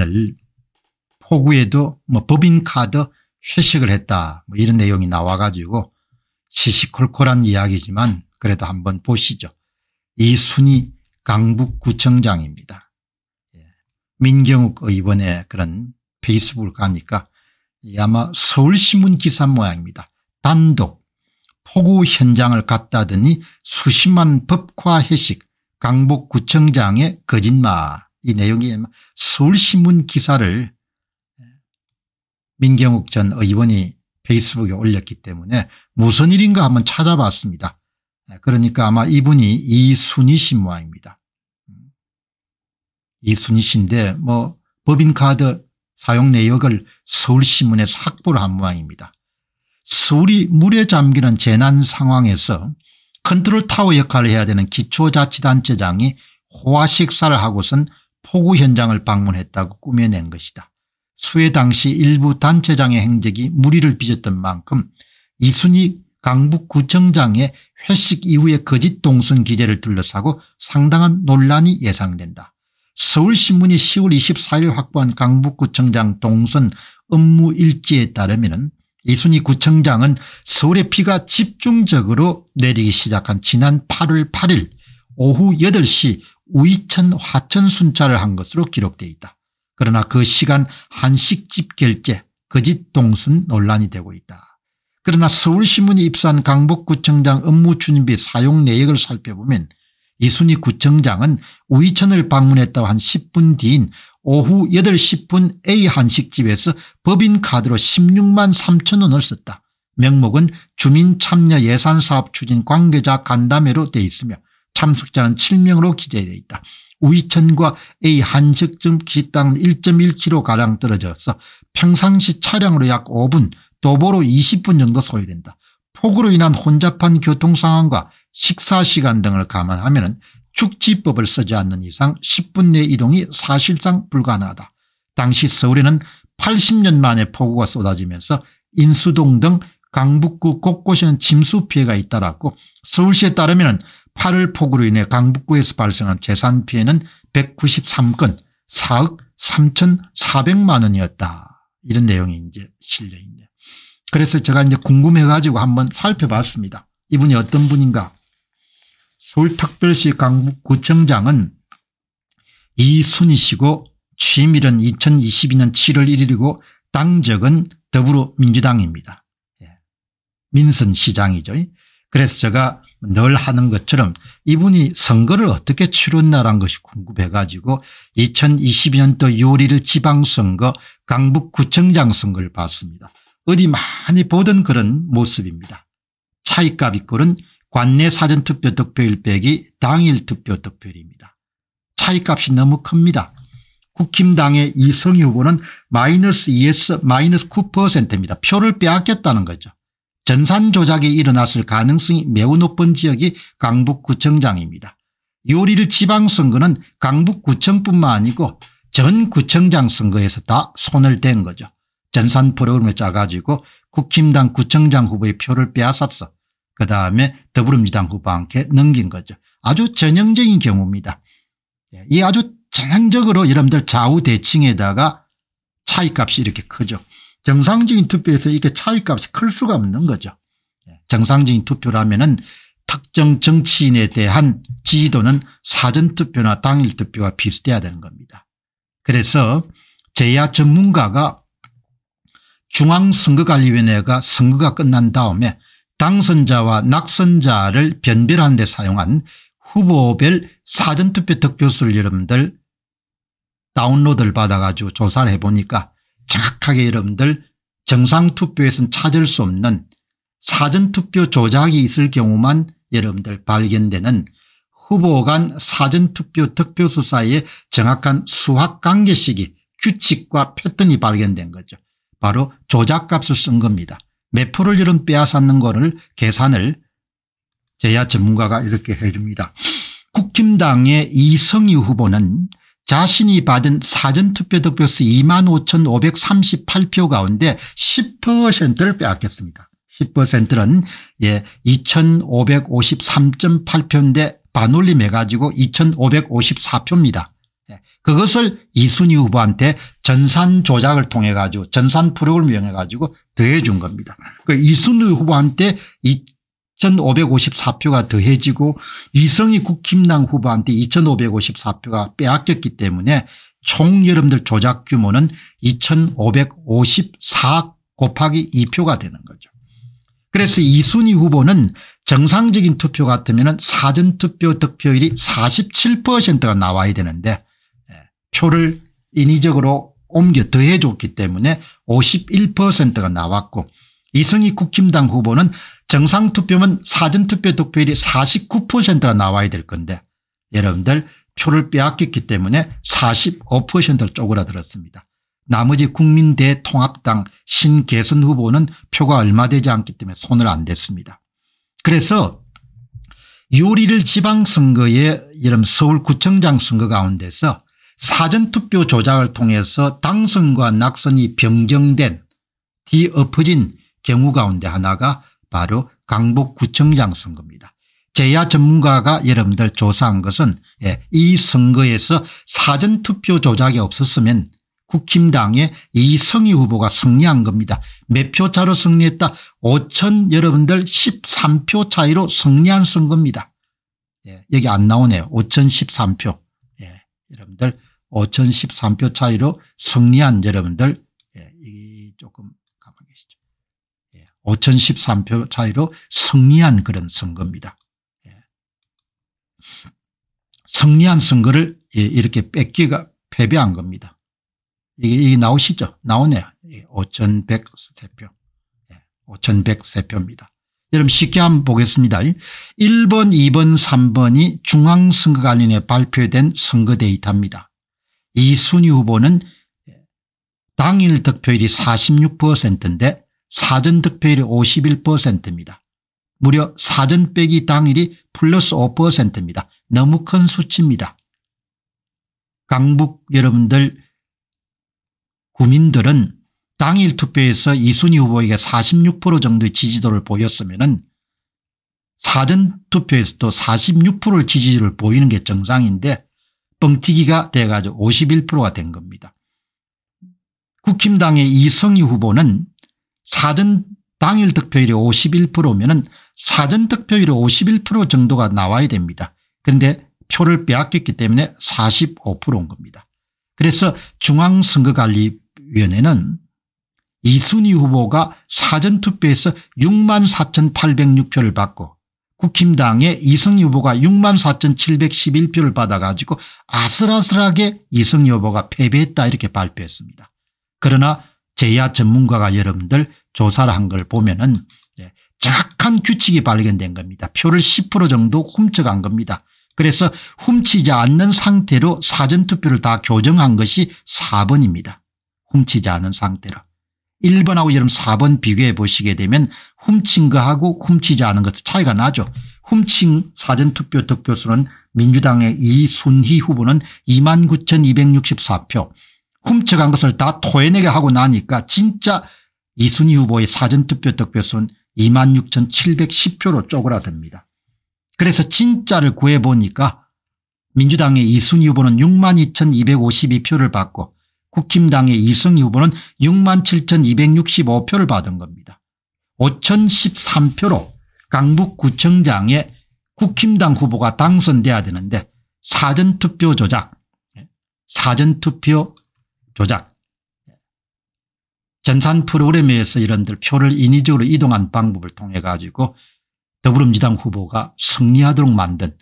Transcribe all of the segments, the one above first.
오늘 포구에도 뭐 법인카드 회식을 했다 뭐 이런 내용이 나와가지고 시시콜콜한 이야기지만 그래도 한번 보시죠. 이순희 강북구청장입니다. 예. 민경욱 의원의 그런 페이스북을 가니까 아마 서울신문 기사 모양입니다. 단독 폭우 현장을 갔다더니 수십만 법화 회식 강북구청장의 거짓말 이 내용이 서울신문 기사를 민경욱 전 의원이 페이스북에 올렸기 때문에 무슨 일인가 한번 찾아봤습니다. 그러니까 아마 이분이 이순희 씨 모양입니다. 이순희 씨인데 뭐 법인카드 사용 내역을 서울신문에서 확보를 한 모양입니다. 서울이 물에 잠기는 재난 상황에서 컨트롤타워 역할을 해야 되는 기초자치단체장이 호화 식사를 하고선 호구 현장을 방문했다고 꾸며낸 것이다. 수해 당시 일부 단체장의 행적이 무리를 빚었던 만큼 이순희 강북구청장의 회식 이후의 거짓 동순 기재를 둘러싸고 상당한 논란이 예상된다. 서울신문이 10월 24일 확보한 강북구청장 동선 업무 일지에 따르면 이순희 구청장은 서울의 비가 집중적으로 내리기 시작한 지난 8월 8일 오후 8시 우이천 화천 순찰을 한 것으로 기록돼 있다. 그러나 그 시간 한식집 결제 거짓 그 동선 논란이 되고 있다. 그러나 서울신문이 입수한 강북구청장 업무추비 사용 내역을 살펴보면 이순희 구청장은 우이천을 방문했다고 한 10분 뒤인 오후 8시 10분 A 한식집에서 법인카드로 16만 3천 원을 썼다. 명목은 주민참여 예산사업 추진 관계자 간담회로 돼 있으며 참석자는 7명으로 기재되어 있다. 우이천과 A 한식점 기땅은 1.1km가량 떨어져서 평상시 차량으로 약 5분 도보로 20분 정도 소요된다. 폭우로 인한 혼잡한 교통 상황과 식사 시간 등을 감안하면 축지법을 쓰지 않는 이상 10분 내 이동이 사실상 불가능하다. 당시 서울에는 80년 만에 폭우가 쏟아지면서 인수동 등 강북구 곳곳에는 침수 피해가 잇따랐고 서울시에 따르면 8월 폭우로 인해 강북구에서 발생한 재산 피해는 193건 4억 3,400만 원이었다. 이런 내용이 이제 실려 있네요. 그래서 제가 이제 궁금해 가지고 한번 살펴봤습니다. 이분이 어떤 분인가 서울특별시 강북구청장은 이순이시고 취임일은 2022년 7월 1일이고 당적은 더불어민주당입니다. 예. 민선시장이죠. 그래서 제가 늘 하는 것처럼 이분이 선거를 어떻게 치렀나란 것이 궁금해 가지고 2 0 2 2년도 요리를 지방선거 강북구청장 선거를 봤습니다. 어디 많이 보던 그런 모습입니다. 차이값이 꼴은 관내 사전투표 득표율 빼기 당일 투표 득표율입니다. 차이값이 너무 큽니다. 국힘당의 이성희 후보는 마이너스 2에서 마이너스 9%입니다. 표를 빼앗겼다는 거죠. 전산 조작이 일어났을 가능성이 매우 높은 지역이 강북구청장입니다. 요리를 지방선거는 강북구청뿐만 아니고 전 구청장 선거에서 다 손을 댄 거죠. 전산 프로그램을 짜가지고 국힘당 구청장 후보의 표를 빼앗았어. 그 다음에 더불어민주당 후보한테 넘긴 거죠. 아주 전형적인 경우입니다. 예, 이 아주 전형적으로 여러분들 좌우 대칭에다가 차이값이 이렇게 크죠. 정상적인 투표에서 이렇게 차이값이 클 수가 없는 거죠. 예, 정상적인 투표라면은 특정 정치인에 대한 지지도는 사전투표나 당일투표와 비슷해야 되는 겁니다. 그래서 제야 전문가가 중앙선거관리위원회가 선거가 끝난 다음에 당선자와 낙선자를 변별하는 데 사용한 후보별 사전투표 득표수를 여러분들 다운로드를 받아가지고 조사를 해보니까 정확하게 여러분들 정상투표에선 찾을 수 없는 사전투표 조작이 있을 경우만 여러분들 발견되는 후보 간 사전투표 득표수 사이의 정확한 수학관계식이 규칙과 패턴이 발견된 거죠. 바로 조작값을 쓴 겁니다. 몇 프를 여름 빼앗았는 거를 계산을 제야 전문가가 이렇게 해줍니다. 국힘당의 이성희 후보는 자신이 받은 사전투표득표수 2만 5,538표 가운데 10%를 빼앗겼습니다. 10%는 예 2,553.8표인데 반올림해 가지고 2,554표입니다. 예, 그것을 이순희 후보한테 전산 조작을 통해 가지고 전산 프로그램 을 이용해 가지고 더해 준 겁니다. 그 이순희 후보한테 2554표가 더해지고 이성희 국힘당 후보한테 2554표가 빼앗겼기 때문에 총 여러분들 조작 규모는 2554 곱하기 2표가 되는 거죠. 그래서 이순희 후보는 정상적인 투표 같으면 사전투표 득표율이 47%가 나와야 되는데 예, 표를 인위적으로 옮겨 더해줬기 때문에 51%가 나왔고 이승희 국힘당 후보는 정상투표면 사전투표 득표율이 49%가 나와야 될 건데 여러분들 표를 빼앗겼기 때문에 45%를 쪼그라들었습니다. 나머지 국민대통합당 신개선 후보는 표가 얼마 되지 않기 때문에 손을 안 댔습니다. 그래서 6월 1 지방선거에 이런 서울구청장 선거 가운데서 사전투표 조작을 통해서 당선과 낙선이 병정된 뒤엎어진 경우 가운데 하나가 바로 강북구청장 선거입니다. 제야 전문가가 여러분들 조사한 것은 예, 이 선거에서 사전투표 조작이 없었으면 국힘당의 이성희 후보가 승리한 겁니다. 몇 표 차로 승리했다? 5천 여러분들 13표 차이로 승리한 선거입니다. 예, 여기 안 나오네요. 5,013표. 예, 여러분들 5,013표 차이로 승리한 여러분들 5,013표 차이로 승리한 그런 선거입니다. 예. 승리한 선거를 예, 이렇게 뺏기가 패배한 겁니다. 이게, 이게 나오시죠? 나오네요. 5,103표. 예, 5,103표입니다. 여러분 쉽게 한번 보겠습니다. 1번, 2번, 3번이 중앙선거관련에 발표된 선거 데이터입니다. 이순희 후보는 당일 득표율이 46%인데 사전 득표율이 51%입니다. 무려 사전 빼기 당일이 플러스 5%입니다. 너무 큰 수치입니다. 강북 여러분들 구민들은 당일 투표에서 이순희 후보에게 46% 정도의 지지도를 보였으면 사전 투표에서도 46%를 지지를 보이는 게 정상인데 뻥튀기가 돼가지고 51%가 된 겁니다. 국힘당의 이성희 후보는 사전 당일 득표율이 51%면 은 사전 득표율이 51% 정도가 나와야 됩니다. 그런데 표를 빼앗겼기 때문에 45%인 겁니다. 그래서 중앙선거관리위원회는 이순희 후보가 사전투표에서 6만 4,806표를 받고 국힘당의 이승희 후보가 6만 4,711표를 받아가지고 아슬아슬하게 이승희 후보가 패배했다 이렇게 발표했습니다. 그러나 제야 전문가가 여러분들 조사를 한 걸 보면 은 예, 정확한 규칙이 발견된 겁니다. 표를 10% 정도 훔쳐간 겁니다. 그래서 훔치지 않는 상태로 사전투표를 다 교정한 것이 4번입니다. 훔치지 않은 상태로. 1번하고 여러분 4번 비교해 보시게 되면 훔친 거하고 훔치지 않은 것 차이가 나죠. 훔친 사전투표 득표수는 민주당의 이순희 후보는 29,264표 훔쳐간 것을 다 토해내게 하고 나니까 진짜 이순희 후보의 사전투표 득표수는 26,710표로 쪼그라듭니다. 그래서 진짜를 구해보니까 민주당의 이순희 후보는 62,252표를 받고 국힘당의 이승희 후보는 67,265표를 받은 겁니다. 5,013표로 강북구청장의 국힘당 후보가 당선돼야 되는데 사전투표 조작, 예, 사전투표 조작 전산 프로그램에 서 이런들 표를 인위적으로 이동한 방법을 통해 가지고 더불어민주당 후보가 승리하도록 만든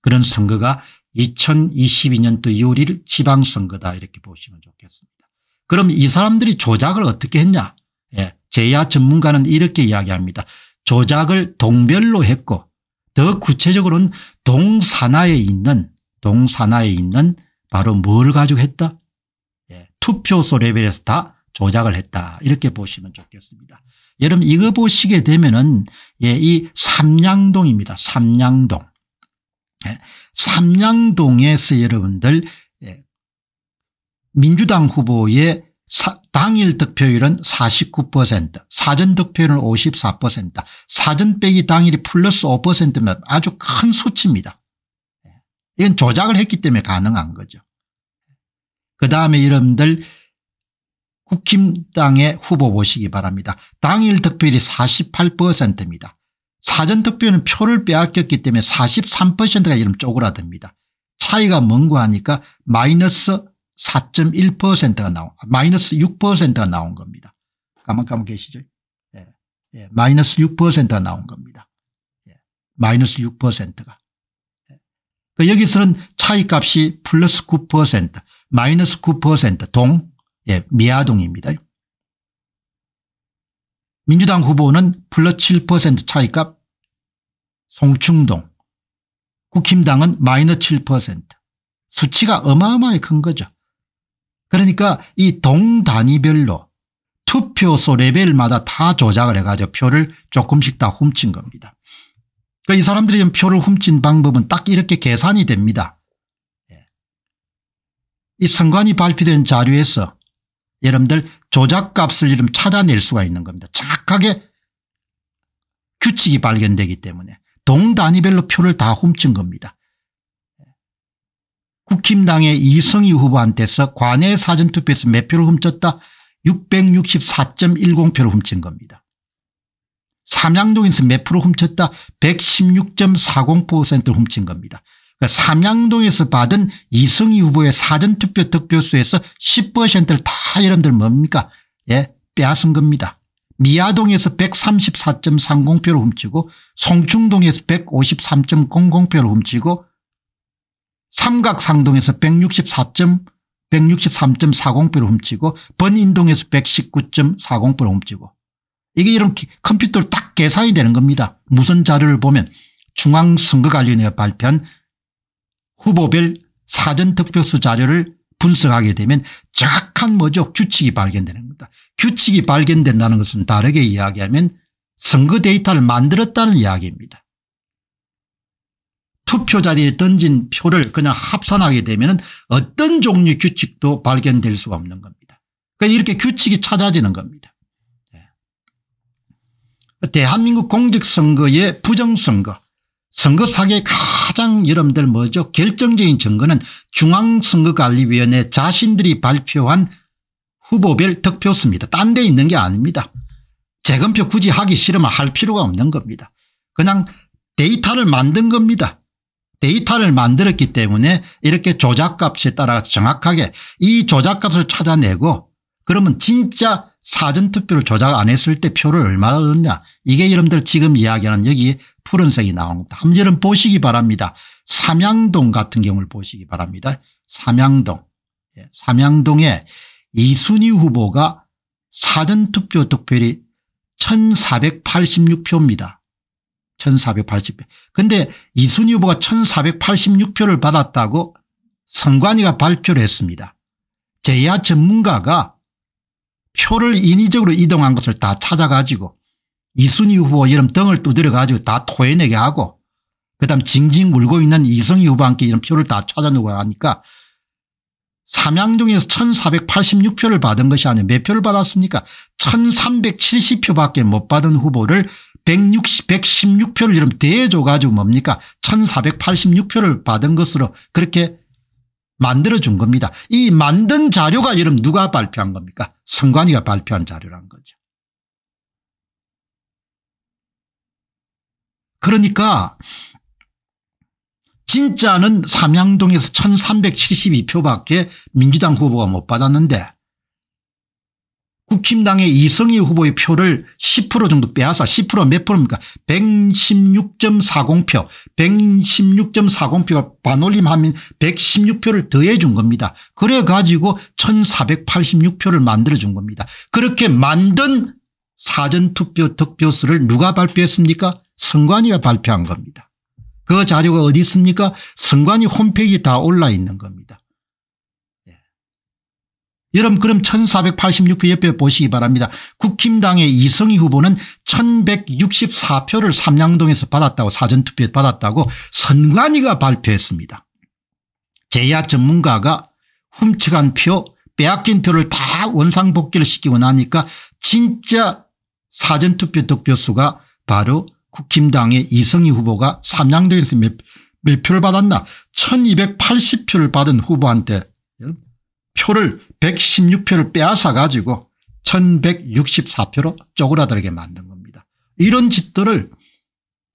그런 선거가 2022년도 6월 1일 지방선거다 이렇게 보시면 좋겠습니다. 그럼 이 사람들이 조작을 어떻게 했냐 예. 제야 전문가는 이렇게 이야기합니다. 조작을 동별로 했고 더 구체적으로는 동산하에 있는 동산하에 있는 바로 뭘 가지고 했다 투표소 레벨에서 다 조작을 했다 이렇게 보시면 좋겠습니다. 여러분 이거 보시게 되면은 예, 이 삼양동입니다. 삼양동. 예, 삼양동에서 여러분들 예, 민주당 후보의 당일 득표율은 49% 사전 득표율은 54% 사전 빼기 당일이 플러스 5%면 아주 큰 수치입니다. 예, 이건 조작을 했기 때문에 가능한 거죠. 그 다음에 여러분들 국힘당의 후보 보시기 바랍니다. 당일 득표율이 48%입니다. 사전 득표는 표를 빼앗겼기 때문에 43%가 이름 쪼그라듭니다. 차이가 뭔고 하니까 마이너스 4.1%가 나온 마이너스 6%가 나온 겁니다. 까만까만 계시죠? 예. 예. 마이너스 6%가 나온 겁니다. 예. 마이너스 6%가. 예. 그 여기서는 차이값이 플러스 9% 마이너스 9%동 예, 미아동입니다. 민주당 후보는 플러스 7% 차이값 송충동 국힘당은 마이너스 7% 수치가 어마어마하게 큰 거죠. 그러니까 이 동 단위별로 투표소 레벨마다 다 조작을 해가지고 표를 조금씩 다 훔친 겁니다. 그러니까 이 사람들이 표를 훔친 방법은 딱 이렇게 계산이 됩니다. 이 선관위 발표된 자료에서 여러분들 조작값을 이름 찾아낼 수가 있는 겁니다. 정확하게 규칙이 발견되기 때문에 동단위별로 표를 다 훔친 겁니다. 국힘당의 이성희 후보한테서 관외 사전투표에서 몇 표를 훔쳤다? 664.10표를 훔친 겁니다. 삼양동에서 몇 프로 훔쳤다? 116.40%를 훔친 겁니다. 그 삼양동에서 받은 이승 후보의 사전투표 득표수에서 10%를 다 여러분들 뭡니까 예 빼앗은 겁니다. 미아동에서 134.30표를 훔치고 송충동에서 153.00표를 훔치고 삼각상동에서 164. 163.40표를 훔치고 번인동에서 119.40표를 훔치고 이게 이런 컴퓨터로 딱 계산이 되는 겁니다. 무슨 자료를 보면 중앙선거관리위원회가 발표한 후보별 사전득표수 자료를 분석하게 되면 정확한 뭐죠 규칙이 발견되는 겁니다. 규칙이 발견된다는 것은 다르게 이야기하면 선거 데이터를 만들었다는 이야기입니다. 투표자들이 던진 표를 그냥 합산하게 되면 어떤 종류 의 규칙도 발견될 수가 없는 겁니다. 그러니까 이렇게 규칙이 찾아지는 겁니다. 예. 대한민국 공직선거의 부정선거 선거 사기의 가장 여러분들 뭐죠 결정적인 증거는 중앙선거관리위원회 자신들이 발표한 후보별 득표수입니다. 딴 데 있는 게 아닙니다. 재검표 굳이 하기 싫으면 할 필요가 없는 겁니다. 그냥 데이터를 만든 겁니다. 데이터를 만들었기 때문에 이렇게 조작값에 따라 정확하게 이 조작값을 찾아내고 그러면 진짜 사전투표를 조작 안 했을 때 표를 얼마나 얻냐 이게 여러분들 지금 이야기하는 여기 푸른색이 나옵니다. 한절은 보시기 바랍니다. 삼양동 같은 경우를 보시기 바랍니다. 삼양동. 예, 삼양동에 이순희 후보가 사전투표 득표율이 1486표입니다. 1480표. 근데 이순희 후보가 1486표를 받았다고 선관위가 발표를 했습니다. 제야 전문가가 표를 인위적으로 이동한 것을 다 찾아가지고 이순희 후보 이름 등을 두드려가지고 다 토해내게 하고 그다음 징징 울고 있는 이승희 후보한테 이런 표를 다 찾아내고 하니까 삼양동에서 1486표를 받은 것이 아니라 몇 표를 받았습니까 1370표밖에 못 받은 후보를 160, 116표를 이름 대줘 가지고 뭡니까 1486표를 받은 것으로 그렇게 만들어준 겁니다. 이 만든 자료가 이름 누가 발표한 겁니까? 선관위가 발표한 자료란 거죠. 그러니까 진짜는 삼양동에서 1372표밖에 민주당 후보가 못 받았는데 국힘당의 이성희 후보의 표를 10% 정도 빼앗아 10%몇 입니까 116.40표 116.40표가 반올림하면 116표를 더해 준 겁니다. 그래 가지고 1486표를 만들어 준 겁니다. 그렇게 만든 사전투표 득표수를 누가 발표했습니까 선관위가 발표한 겁니다. 그 자료가 어디 있습니까? 선관위 홈페이지 다 올라 있는 겁니다. 예. 여러분 그럼 1486표 옆에 보시기 바랍니다. 국힘당의 이성희 후보는 1164표를 삼양동에서 받았다고 사전투표에 받았다고 선관위가 발표했습니다. 제야 전문가가 훔쳐간 표 빼앗긴 표를 다 원상복귀를 시키고 나니까 진짜 사전투표 득표수가 바로 국힘당의 이성희 후보가 삼양동에서 몇, 몇 표를 받았나 1280표를 받은 후보한테 표를 116표를 빼앗아 가지고 1164표로 쪼그라들게 만든 겁니다. 이런 짓들을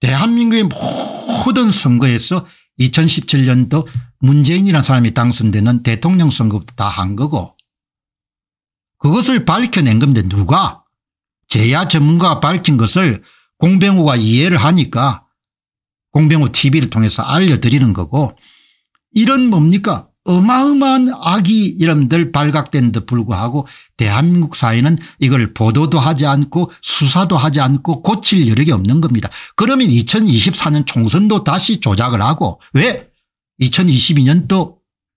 대한민국의 모든 선거에서 2017년도 문재인이라는 사람이 당선되는 대통령 선거부터 다 한 거고 그것을 밝혀낸 건데 누가 제야 전문가가 밝힌 것을 공병호가 이해를 하니까 공병호 tv를 통해서 알려드리는 거고 이런 뭡니까 어마어마한 악이 여러분들 발각된 데 불구하고 대한민국 사회는 이걸 보도도 하지 않고 수사도 하지 않고 고칠 여력이 없는 겁니다. 그러면 2024년 총선도 다시 조작을 하고 왜 2022년도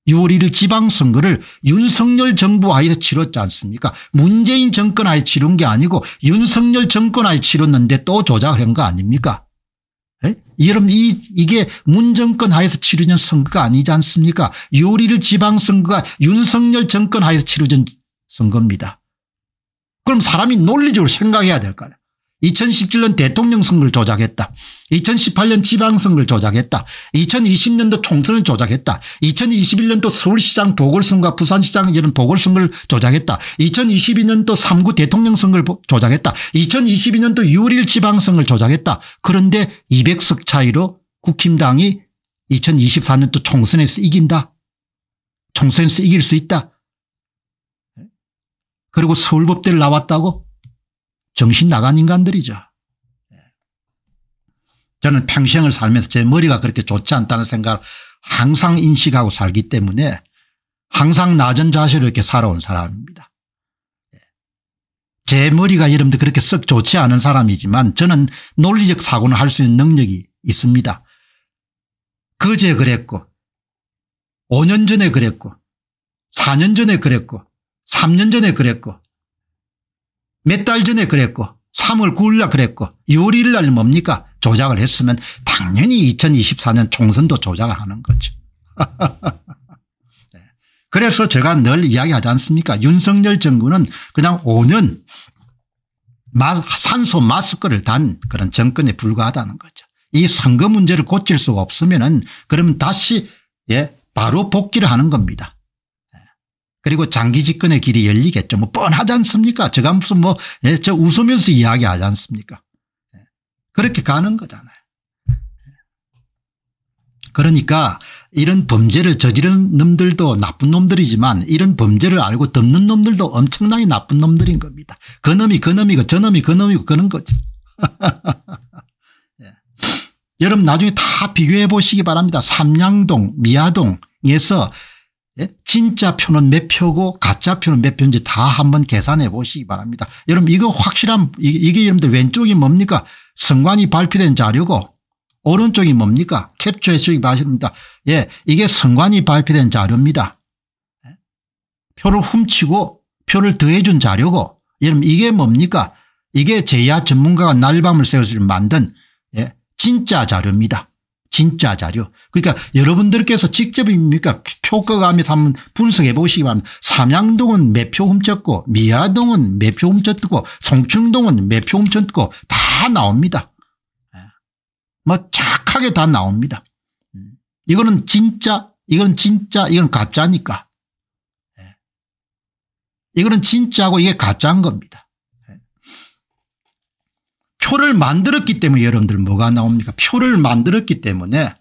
6월 1일 지방선거를 윤석열 정부 하에 치렀지 않습니까 문재인 정권 하에 치른 게 아니고 윤석열 정권 하에 치렀는데 또 조작을 한 거 아닙니까 에? 여러분 이, 이게 문정권 하에서 치르는 선거가 아니지 않습니까 6월 1일 지방선거가 윤석열 정권 하에서 치러진 선거입니다 그럼 사람이 논리적으로 생각해야 될까요 2017년 대통령 선거를 조작했다. 2018년 지방선거를 조작했다. 2020년도 총선을 조작했다. 2021년도 서울시장 보궐선거와 부산시장 이런 보궐선거를 조작했다. 2022년도 3구 대통령 선거를 조작했다. 2022년도 6월 1 지방선거를 조작했다. 그런데 200석 차이로 국힘당이 2024년도 총선에서 이긴다. 총선에서 이길 수 있다. 그리고 서울법대를 나왔다고 정신 나간 인간들이죠. 예. 저는 평생을 살면서 제 머리가 그렇게 좋지 않다는 생각을 항상 인식하고 살기 때문에 항상 낮은 자세로 이렇게 살아온 사람입니다. 예. 제 머리가 여러분들 그렇게 썩 좋지 않은 사람이지만 저는 논리적 사고는 할 수 있는 능력이 있습니다. 그제 그랬고 5년 전에 그랬고 4년 전에 그랬고 3년 전에 그랬고 몇달 전에 그랬고 3월 9일 날 그랬고 6월 1일 날 뭡니까 조작을 했으면 당연히 2024년 총선도 조작을 하는 거죠. 네. 그래서 제가 늘 이야기하지 않습니까 윤석열 정부는 그냥 5년 산소 마스크를 단 그런 정권에 불과하다는 거죠. 이 선거 문제를 고칠 수가 없으면 은 그러면 다시 예 바로 복귀를 하는 겁니다. 그리고 장기 집권의 길이 열리겠죠. 뭐 뻔하지 않습니까? 제가 무슨 뭐, 예, 저 웃으면서 이야기하지 않습니까? 예. 그렇게 가는 거잖아요. 예. 그러니까 이런 범죄를 저지른 놈들도 나쁜 놈들이지만 이런 범죄를 알고 덮는 놈들도 엄청나게 나쁜 놈들인 겁니다. 그 놈이 그 놈이고 저 놈이 그 놈이고 그런 거죠. 예. 여러분 나중에 다 비교해 보시기 바랍니다. 삼양동 미아동에서 예? 진짜 표는 몇 표고 가짜 표는 몇 표인지 다 한번 계산해 보시기 바랍니다. 여러분 이거 확실한 이게 여러분들 왼쪽이 뭡니까 선관위 발표된 자료고 오른쪽이 뭡니까 캡처해 주시기 바니다 예, 이게 선관위 발표된 자료입니다. 예? 표를 훔치고 표를 더해 준 자료고 여러분 이게 뭡니까 이게 제야 전문가가 날밤을 새워서 만든 예, 진짜 자료입니다. 진짜 자료. 그러니까 여러분들께서 직접입니까 표가감이 한번 분석해 보시기 바랍니다. 삼양동은 몇표 훔쳤고 미아동은 몇표 훔쳤고 송충동은 몇표 훔쳤고 다 나옵니다. 예. 뭐 착하게 다 나옵니다. 음. 이거는 진짜 이건 진짜 이건 가짜니까. 예. 이거는 진짜고 이게 가짜인 겁니다. 표를 만들었기 때문에 여러분들 뭐가 나옵니까 표를 만들었기 때문에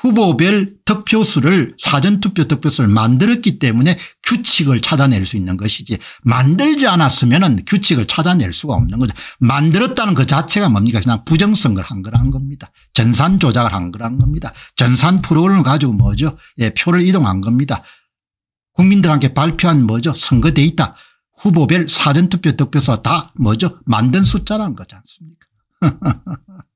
후보별 득표수를 사전투표 득표수를 만들었기 때문에 규칙을 찾아낼 수 있는 것이지 만들지 않았으면 은 규칙을 찾아낼 수가 없는 거죠. 만들었다는 그 자체가 뭡니까 그냥 부정선거를 한 거란 겁니다. 전산 조작을 한 거란 겁니다. 전산 프로그램을 가지고 뭐죠 예, 표를 이동한 겁니다. 국민들한테 발표한 뭐죠 선거 데이터 후보별 사전투표 득표수 다 뭐죠? 만든 숫자라는 거지 않습니까?